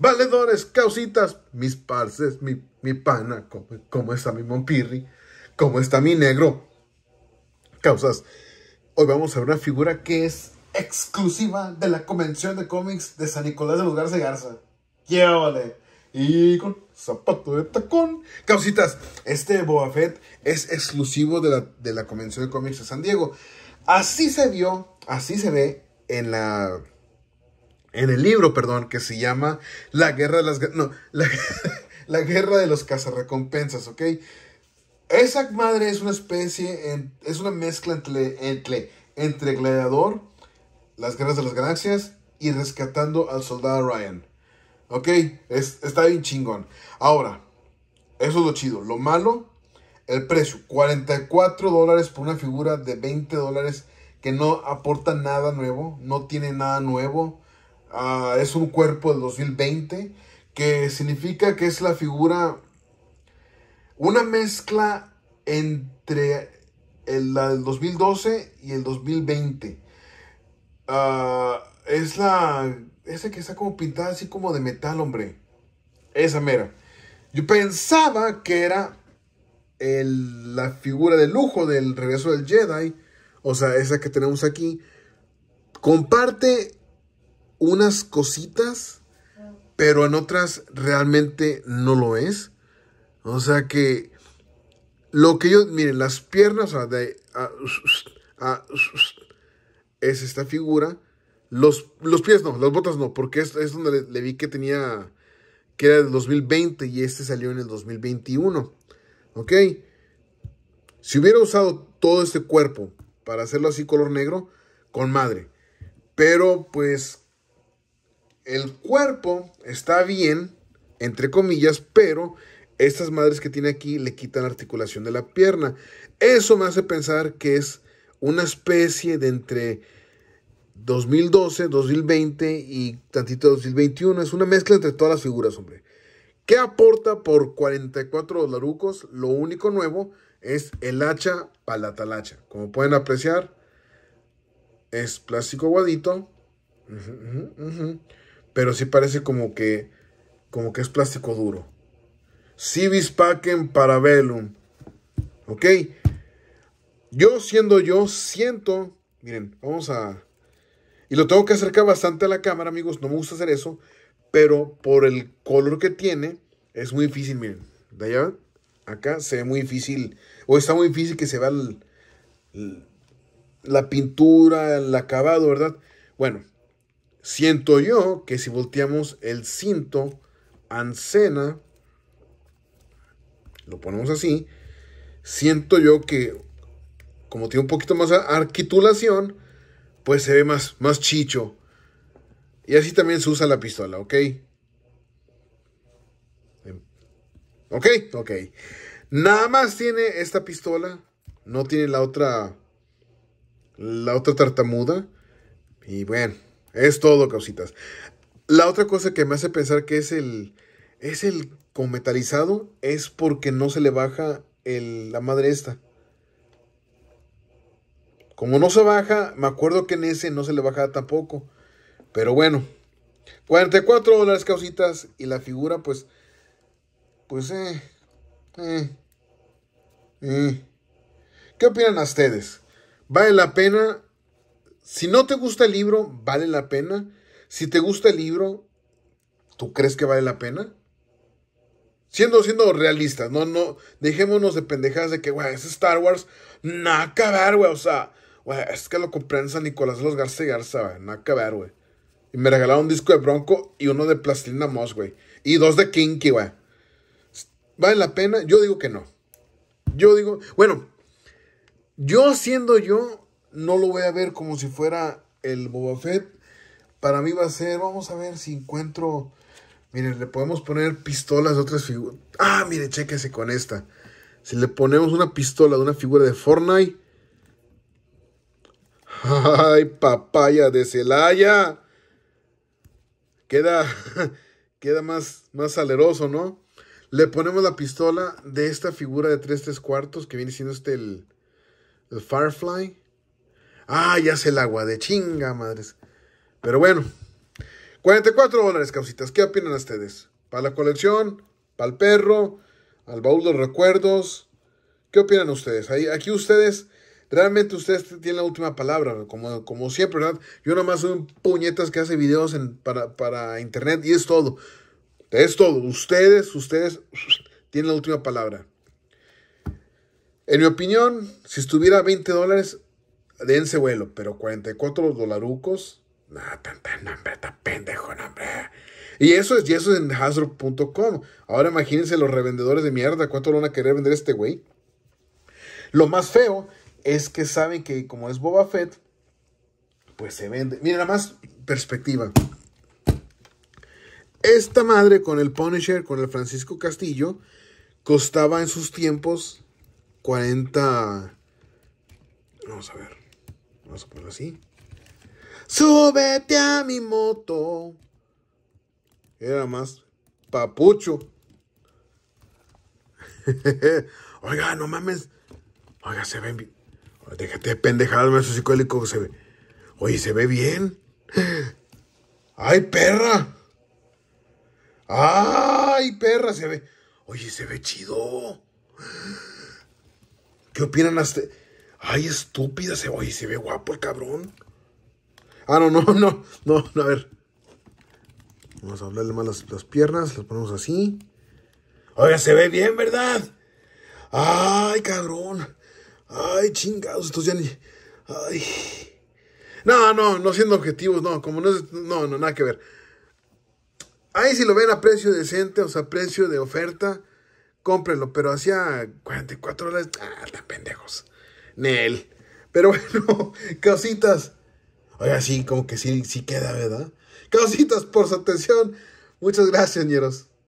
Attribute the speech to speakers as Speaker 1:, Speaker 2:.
Speaker 1: Valedores, causitas, mis parces, mi, pana, ¿cómo, está mi Monpirri? ¿Cómo está mi negro? Causas, hoy vamos a ver una figura que es exclusiva de la Convención de Cómics de San Nicolás de los Garza y Garza. Y con zapato de tacón. Causitas, este boafet es exclusivo de la, de la Convención de Cómics de San Diego. Así se vio, así se ve en la en el libro, perdón, que se llama La Guerra de las... No, la, Guerra de los Cazarrecompensas, ¿ok? Esa madre es una especie, es una mezcla entre, entre, entre Gladiador, Las Guerras de las Galaxias y Rescatando al Soldado Ryan. ¿Ok? está bien chingón. Ahora, eso es lo chido. Lo malo, el precio. 44 dólares por una figura de 20 dólares que no aporta nada nuevo, no tiene nada nuevo. Ah, es un cuerpo del 2020 que significa que es la figura, una mezcla entre el, del 2012 y el 2020. Ah, es la, ese que está como pintada así como de metal, hombre. Esa mera. Yo pensaba que era la figura de lujo del regreso del Jedi. O sea, esa que tenemos aquí. Comparte unas cositas, pero en otras realmente no lo es. O sea que lo que yo, miren, las piernas es esta figura. Los, los, pies no, las botas no, porque es, es donde le, le, vi que tenía, que era del 2020 y este salió en el 2021. ¿Ok? Si hubiera usado todo este cuerpo para hacerlo así color negro, con madre. Pero pues el cuerpo está bien, entre comillas, pero estas madres que tiene aquí le quitan la articulación de la pierna. Eso me hace pensar que es una especie de entre 2012, 2020 y tantito 2021. Es una mezcla entre todas las figuras, hombre. ¿Qué aporta por 44 dolarucos? Lo único nuevo es el hacha palatalacha. Como pueden apreciar, es plástico guadito pero sí parece como que, como que es plástico duro. Civis para Parabellum. ¿Ok? Yo siendo yo, siento, miren, vamos a... Y lo tengo que acercar bastante a la cámara, amigos, no me gusta hacer eso, pero por el color que tiene, es muy difícil, miren, de allá acá se ve muy difícil, o está muy difícil que se vea la pintura, el acabado, ¿verdad? Bueno, Siento yo que si volteamos el cinto ancena, lo ponemos así, siento yo que como tiene un poquito más arquitulación pues se ve más, más chicho. Y así también se usa la pistola, ¿ok? Em, ok, ok. Nada más tiene esta pistola, no tiene la otra, la otra tartamuda. Y bueno, es todo, causitas La otra cosa que me hace pensar que es el, es el metalizado. es porque no se le baja la madre esta. Como no se baja, me acuerdo que en ese no se le baja tampoco. Pero bueno, 44 dólares causitas y la figura pues, pues eh, eh, eh. ¿Qué opinan a ustedes? ¿Vale la pena si no te gusta el libro, ¿vale la pena? Si te gusta el libro, ¿tú crees que vale la pena? Siendo, siendo realistas, no, no, dejémonos de pendejadas de que, güey, es Star Wars, No, acabar, güey, o sea, güey, es que lo compré en San Nicolás de los Garza Garza, güey, no güey. Y me regalaron un disco de Bronco y uno de Plastilina Moss, güey, y dos de Kinky, güey. ¿Vale la pena? Yo digo que no. Yo digo, bueno, yo siendo yo, no lo voy a ver como si fuera el Boba Fett. Para mí va a ser, vamos a ver si encuentro. Miren, le podemos poner pistolas de otras figuras. Ah, mire, chéquese con esta. Si le ponemos una pistola de una figura de Fortnite. ¡Ay, papaya de Celaya! Queda, queda más, más saleroso, ¿no? Le ponemos la pistola de esta figura de 3 3 cuartos que viene siendo este el, el Firefly. Ah, ya se el agua de chinga, madres. Pero bueno, 44 dólares, causitas. ¿Qué opinan ustedes? ¿Para la colección? ¿Para el perro? ¿Al baúl de recuerdos? ¿Qué opinan ustedes? Ahí, aquí ustedes, realmente ustedes tienen la última palabra, como, como siempre, ¿verdad? Yo nomás soy un puñetas que hace videos para, internet y es todo. Es todo. Ustedes, ustedes tienen la última palabra. En mi opinión, si estuviera 20 dólares, dense vuelo, pero 44 los dolarucos, tan, tan, hombre, tan pendejo, hombre. Y eso es, y eso es en Hasbro.com. Ahora imagínense los revendedores de mierda, ¿cuánto lo van a querer vender este güey? Lo más feo es que saben que como es Boba Fett, pues se vende. Mira, nada más perspectiva. Esta madre con el Punisher, con el Francisco Castillo, costaba en sus tiempos 40... Vamos a ver. Vamos a ponerlo así. Súbete a mi moto. Era más papucho. Oiga, no mames. Oiga, se ven bien. Déjate de pendejadas, maestro psicólico. Se ve. Oye, se ve bien. ¡Ay, perra! ¡Ay, perra! Se ve. Oye, se ve chido. ¿Qué opinan las.? Ay, estúpida, se, se ve guapo el cabrón. Ah, no, no, no, no, a ver. Vamos a hablarle más las, piernas, las ponemos así. Oiga, se ve bien, ¿verdad? Ay, cabrón. Ay, chingados, estos ya ni... Ay. No, no, no siendo objetivos, no, como no es... No, no, nada que ver. Ahí si lo ven a precio decente, o sea, precio de oferta, cómprenlo, pero hacía 44 dólares. Ah, pendejos. Nel. Pero bueno, cositas. Oiga, sí, como que sí, sí queda, ¿verdad? Cositas por su atención. Muchas gracias, ñeros.